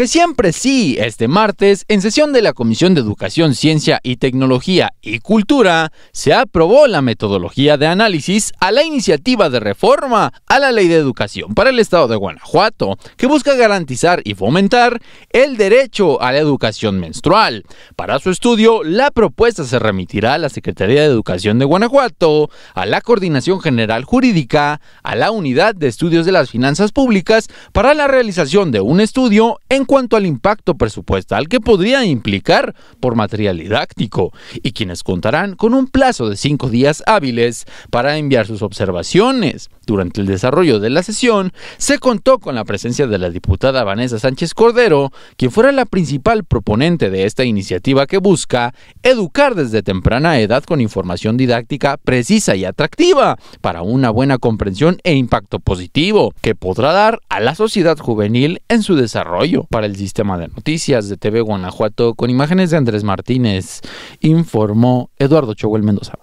que siempre sí, este martes, en sesión de la Comisión de Educación, Ciencia y Tecnología y Cultura, se aprobó la metodología de análisis a la iniciativa de reforma a la Ley de Educación para el Estado de Guanajuato, que busca garantizar y fomentar el derecho a la educación menstrual. Para su estudio, la propuesta se remitirá a la Secretaría de Educación de Guanajuato, a la Coordinación General Jurídica, a la Unidad de Estudios de las Finanzas Públicas para la realización de un estudio en cuanto al impacto presupuestal que podría implicar por material didáctico, y quienes contarán con un plazo de cinco días hábiles para enviar sus observaciones. Durante el desarrollo de la sesión, se contó con la presencia de la diputada Vanessa Sánchez Cordero, quien fuera la principal proponente de esta iniciativa que busca educar desde temprana edad con información didáctica precisa y atractiva para una buena comprensión e impacto positivo que podrá dar a la sociedad juvenil en su desarrollo el sistema de noticias de TV Guanajuato con imágenes de Andrés Martínez, informó Eduardo Choguel Mendoza.